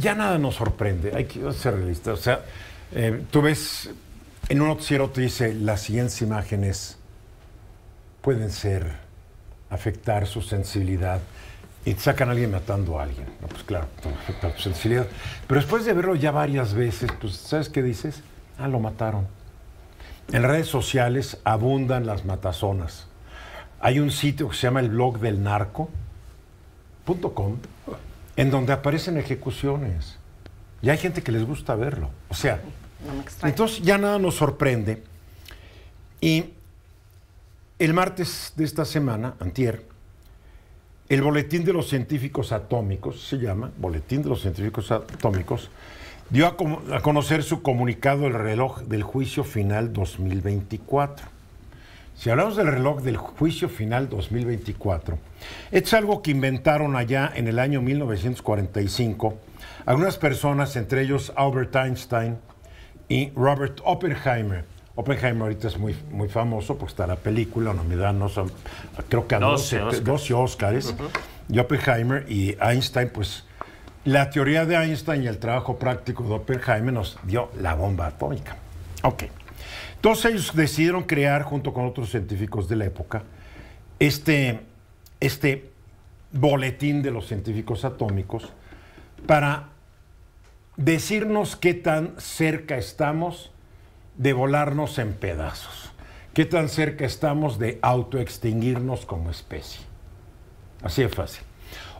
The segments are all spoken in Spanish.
ya nada nos sorprende, hay que ser realistas. O sea, eh, tú ves, en un noticiero te dice, las siguientes imágenes pueden ser, afectar su sensibilidad, y sacan a alguien matando a alguien. pues claro, afecta tu sensibilidad. Pero después de verlo ya varias veces, pues ¿sabes qué dices? Ah, lo mataron. En redes sociales abundan las matazonas. Hay un sitio que se llama el blog del narco.com en donde aparecen ejecuciones. Y hay gente que les gusta verlo. O sea, entonces ya nada nos sorprende. Y el martes de esta semana, antier, el Boletín de los Científicos Atómicos, se llama, Boletín de los Científicos Atómicos, dio a conocer su comunicado El reloj del juicio final 2024. Si hablamos del reloj del juicio final 2024, es algo que inventaron allá en el año 1945 algunas personas, entre ellos Albert Einstein y Robert Oppenheimer. Oppenheimer ahorita es muy, muy famoso porque está la película, no me dan no, creo que no 12, 12, Oscars. Y Oppenheimer y Einstein, pues la teoría de Einstein y el trabajo práctico de Oppenheimer nos dio la bomba atómica. Ok. Entonces ellos decidieron crear, junto con otros científicos de la época, este, este, boletín de los científicos atómicos para decirnos qué tan cerca estamos de volarnos en pedazos, qué tan cerca estamos de autoextinguirnos como especie. Así de fácil.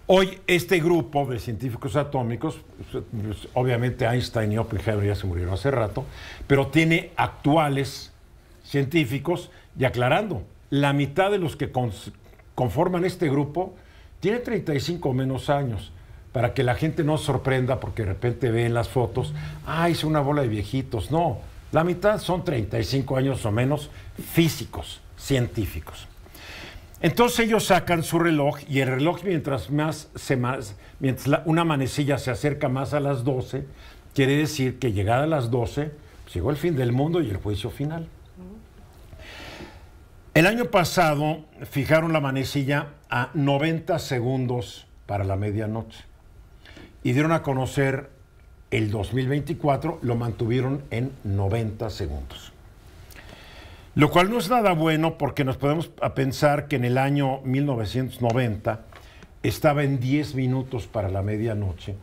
Hoy este grupo de científicos atómicos, pues, obviamente Einstein y Oppenheimer ya se murieron hace rato, pero tiene actuales científicos y aclarando, la mitad de los que conforman este grupo tiene 35 menos años, para que la gente no sorprenda porque de repente ve en las fotos, ¡Ay, es una bola de viejitos. No, la mitad son 35 años o menos físicos, científicos. Entonces ellos sacan su reloj y el reloj mientras más se más, mientras una manecilla se acerca más a las 12, quiere decir que llegada a las 12, pues, llegó el fin del mundo y el juicio final. El año pasado fijaron la manecilla a 90 segundos para la medianoche y dieron a conocer el 2024, lo mantuvieron en 90 segundos. Lo cual no es nada bueno porque nos podemos pensar que en el año 1990 estaba en 10 minutos para la medianoche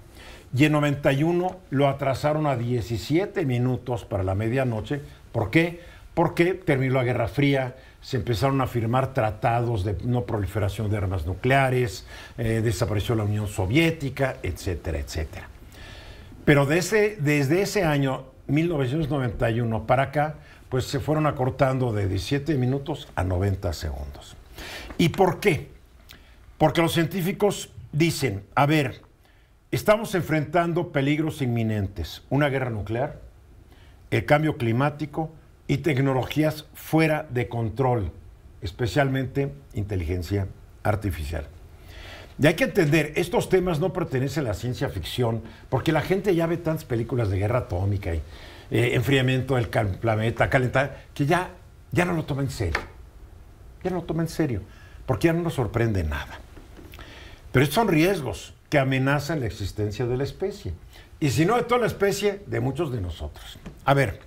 y en 91 lo atrasaron a 17 minutos para la medianoche. ¿Por qué? Porque terminó la Guerra Fría, se empezaron a firmar tratados de no proliferación de armas nucleares, eh, desapareció la Unión Soviética, etcétera, etcétera. Pero desde ese año, 1991, para acá, pues se fueron acortando de 17 minutos a 90 segundos. ¿Y por qué? Porque los científicos dicen, a ver, estamos enfrentando peligros inminentes, una guerra nuclear, el cambio climático y tecnologías fuera de control, especialmente inteligencia artificial. Y hay que entender, estos temas no pertenecen a la ciencia ficción, porque la gente ya ve tantas películas de guerra atómica y eh, enfriamiento del planeta, calentar, que ya, ya no lo toma en serio. Ya no lo toma en serio, porque ya no nos sorprende nada. Pero estos son riesgos que amenazan la existencia de la especie. Y si no de toda la especie, de muchos de nosotros. A ver,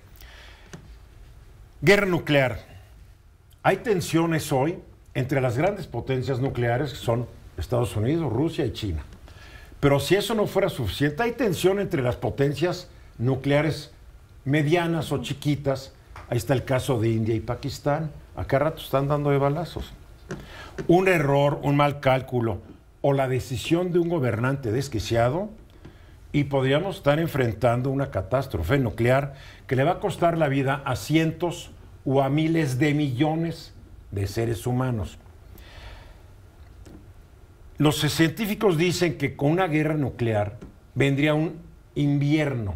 guerra nuclear. Hay tensiones hoy entre las grandes potencias nucleares que son Estados Unidos, Rusia y China. Pero si eso no fuera suficiente, hay tensión entre las potencias nucleares medianas o chiquitas. Ahí está el caso de India y Pakistán. Acá rato están dando de balazos. Un error, un mal cálculo o la decisión de un gobernante desquiciado y podríamos estar enfrentando una catástrofe nuclear que le va a costar la vida a cientos o a miles de millones de seres humanos. Los científicos dicen que con una guerra nuclear vendría un invierno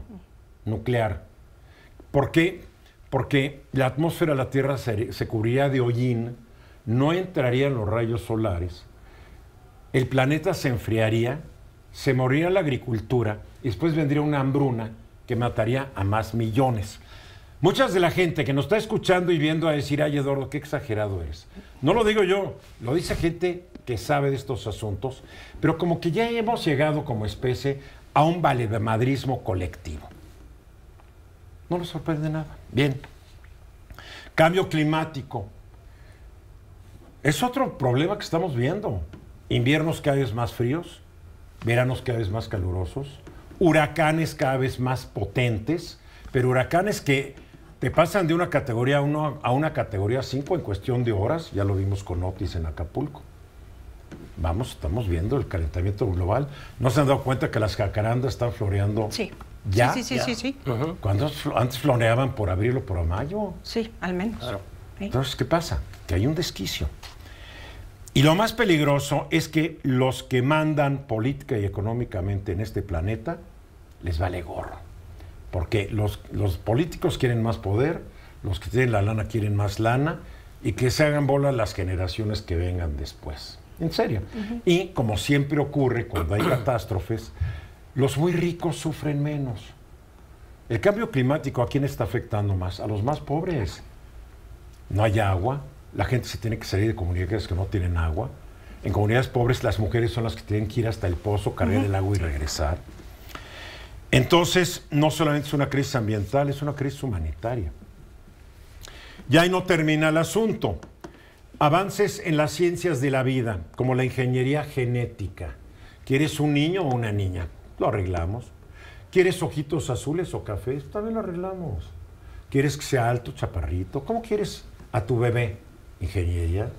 nuclear ¿Por qué? Porque la atmósfera de la Tierra se, cubriría cubría de hollín, no entrarían los rayos solares, el planeta se enfriaría, se moriría la agricultura y después vendría una hambruna que mataría a más millones. Muchas de la gente que nos está escuchando y viendo a decir, ay Eduardo, qué exagerado eres. No lo digo yo, lo dice gente que sabe de estos asuntos, pero como que ya hemos llegado como especie a un valemadrismo colectivo. No nos sorprende nada. Bien. Cambio climático. Es otro problema que estamos viendo. Inviernos cada vez más fríos, veranos cada vez más calurosos, huracanes cada vez más potentes, pero huracanes que te pasan de una categoría 1 a una categoría 5 en cuestión de horas, ya lo vimos con Otis en Acapulco. Vamos, estamos viendo el calentamiento global. ¿No se han dado cuenta que las jacarandas están floreando sí. ¿Ya? Sí, sí, sí, sí. Cuando antes floreaban por abril o por mayo. Sí, al menos. Entonces, ¿qué pasa? Que hay un desquicio. Y lo más peligroso es que los que mandan política y económicamente en este planeta les vale gorro. Porque los, los políticos quieren más poder, los que tienen la lana quieren más lana y que se hagan bola las generaciones que vengan después. En serio. Y como siempre ocurre cuando hay catástrofes, los muy ricos sufren menos. El cambio climático, ¿a quién está afectando más? A los más pobres. No hay agua, la gente se tiene que salir de comunidades que no tienen agua. En comunidades pobres las mujeres son las que tienen que ir hasta el pozo, cargar el agua y regresar. Entonces, no solamente es una crisis ambiental, es una crisis humanitaria. Y ahí no termina el asunto. Avances en las ciencias de la vida, como la ingeniería genética. ¿Quieres un niño o una niña? Lo arreglamos. ¿Quieres ojitos azules o cafés? Pues, también lo arreglamos. ¿Quieres que sea alto, chaparrito? ¿Cómo quieres a tu bebé? Ingeniería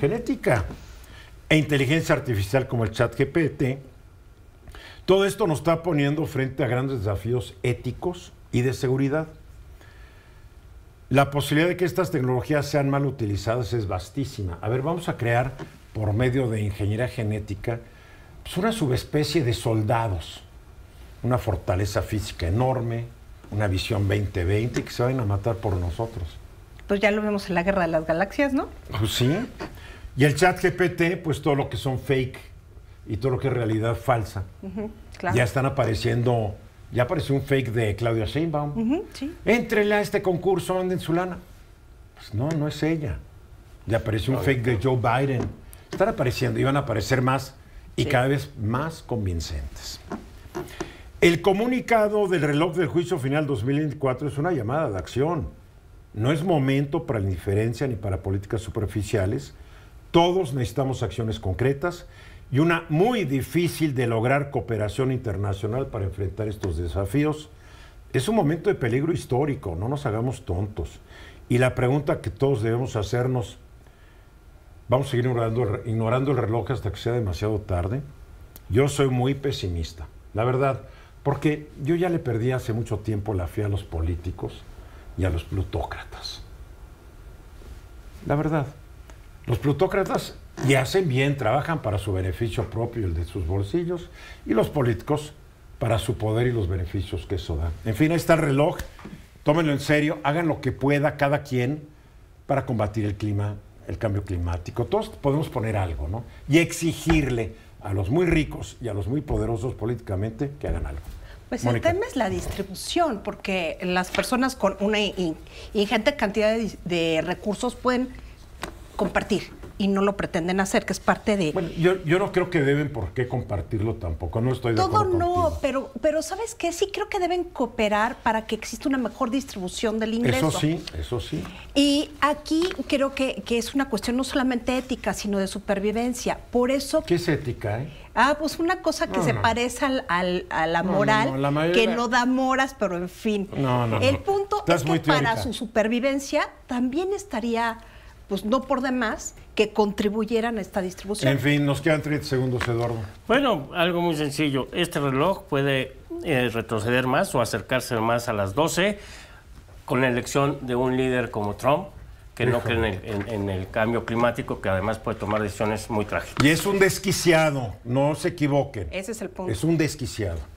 genética e inteligencia artificial como el chat GPT. Todo esto nos está poniendo frente a grandes desafíos éticos y de seguridad. La posibilidad de que estas tecnologías sean mal utilizadas es vastísima. A ver, vamos a crear por medio de ingeniería genética pues una subespecie de soldados, una fortaleza física enorme, una visión 2020 que se van a matar por nosotros. Pues ya lo vemos en la Guerra de las Galaxias, ¿no? Pues sí. Y el chat GPT, pues todo lo que son fake y todo lo que es realidad falsa. Ya están apareciendo, ya apareció un fake de Claudia Sheinbaum. Uh a este concurso, anden su lana. Pues no, no es ella. Ya apareció un fake de Joe Biden. Están apareciendo, iban a aparecer más y cada vez más convincentes. El comunicado del reloj del juicio final 2024 es una llamada de acción. No es momento para la indiferencia ni para políticas superficiales. Todos necesitamos acciones concretas y una muy difícil de lograr cooperación internacional para enfrentar estos desafíos. Es un momento de peligro histórico, no nos hagamos tontos. Y la pregunta que todos debemos hacernos Vamos a seguir ignorando, el reloj hasta que sea demasiado tarde. Yo soy muy pesimista, la verdad, porque yo ya le perdí hace mucho tiempo la fe a los políticos y a los plutócratas. La verdad, los plutócratas ya hacen bien, trabajan para su beneficio propio el de sus bolsillos, y los políticos para su poder y los beneficios que eso da. En fin, ahí está el reloj, tómenlo en serio, hagan lo que pueda cada quien para combatir el clima el cambio climático, todos podemos poner algo, ¿no? Y exigirle a los muy ricos y a los muy poderosos políticamente que hagan algo. Pues el tema es la distribución, porque las personas con una ingente cantidad de recursos pueden compartir y no lo pretenden hacer, que es parte de... Bueno, yo, no creo que deben por qué compartirlo tampoco, no estoy de acuerdo Todo no, pero, pero ¿sabes qué? Sí creo que deben cooperar para que exista una mejor distribución del ingreso. Eso sí, eso sí. Y aquí creo que, es una cuestión no solamente ética, sino de supervivencia. Por eso... ¿Qué es ética, eh? Ah, pues una cosa que se parece al, al, a la moral, que no da moras, pero en fin. No, no, El punto es que para su supervivencia también estaría pues no por demás que contribuyeran a esta distribución. En fin, nos quedan 30 segundos, Eduardo. Bueno, algo muy sencillo. Este reloj puede eh, retroceder más o acercarse más a las 12 con la elección de un líder como Trump que no cree en el, cambio climático, que además puede tomar decisiones muy trágicas. Y es un desquiciado, no se equivoquen. Ese es el punto. Es un desquiciado.